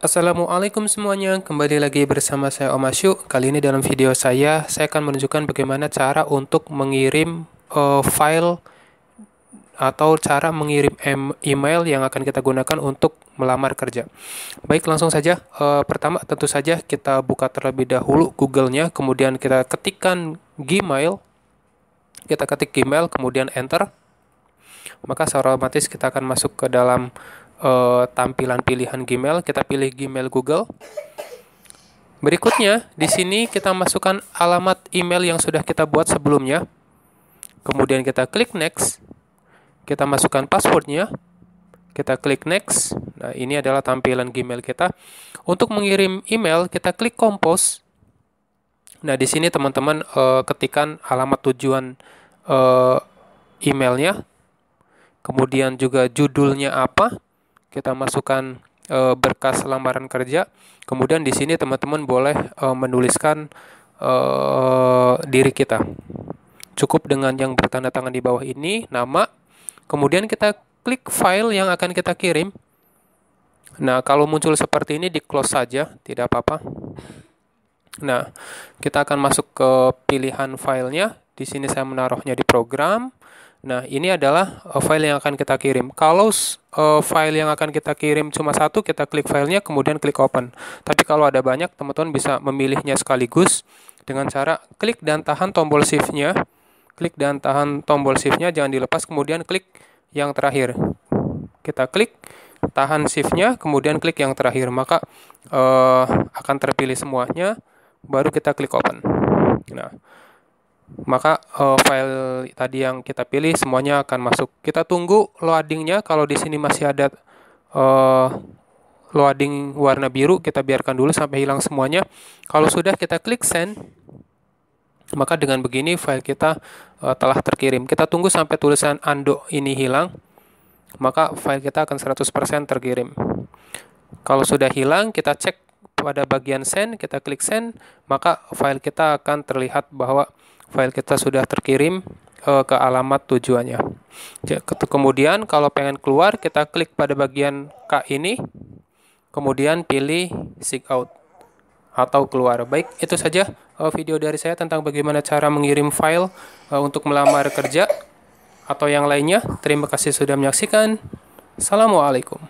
Assalamualaikum semuanya, kembali lagi bersama saya Om Asyu. Kali ini dalam video saya, saya akan menunjukkan bagaimana cara untuk mengirim uh, file atau cara mengirim email yang akan kita gunakan untuk melamar kerja. Baik, langsung saja. Uh, pertama, tentu saja kita buka terlebih dahulu Google-nya, kemudian kita ketikkan Gmail, kita ketik Gmail, kemudian Enter. Maka secara otomatis kita akan masuk ke dalam uh, tampilan pilihan Gmail, kita pilih Gmail Google. Berikutnya, di sini kita masukkan alamat email yang sudah kita buat sebelumnya. Kemudian kita klik next. Kita masukkan passwordnya. Kita klik next. Nah, ini adalah tampilan Gmail kita. Untuk mengirim email, kita klik compose. Nah, di sini teman-teman uh, ketikan alamat tujuan uh, emailnya. Kemudian juga judulnya apa kita masukkan e, berkas lamaran kerja. Kemudian di sini teman-teman boleh e, menuliskan e, diri kita. Cukup dengan yang bertanda tangan di bawah ini, nama. Kemudian kita klik file yang akan kita kirim. Nah, kalau muncul seperti ini di close saja, tidak apa-apa. Nah, kita akan masuk ke pilihan filenya. Di sini saya menaruhnya di program. Nah, ini adalah eh, file yang akan kita kirim. Kalau eh, file yang akan kita kirim cuma satu, kita klik filenya, kemudian klik open. Tapi kalau ada banyak, teman-teman bisa memilihnya sekaligus dengan cara klik dan tahan tombol shift-nya. Klik dan tahan tombol shift-nya, jangan dilepas, kemudian klik yang terakhir. Kita klik, tahan shift-nya, kemudian klik yang terakhir. Maka uh, akan terpilih semuanya, baru kita klik open. Nah, maka uh, file tadi yang kita pilih semuanya akan masuk. Kita tunggu loadingnya. Kalau di sini masih ada uh, loading warna biru, kita biarkan dulu sampai hilang semuanya. Kalau sudah kita klik send, maka dengan begini file kita uh, telah terkirim. Kita tunggu sampai tulisan undo ini hilang, maka file kita akan 100% terkirim. Kalau sudah hilang, kita cek pada bagian send, kita klik send, maka file kita akan terlihat bahwa file kita sudah terkirim uh, ke alamat tujuannya. Kemudian kalau pengen keluar kita klik pada bagian K ini, kemudian pilih seek out atau keluar. Baik, itu saja uh, video dari saya tentang bagaimana cara mengirim file uh, untuk melamar kerja atau yang lainnya. Terima kasih sudah menyaksikan. Assalamualaikum.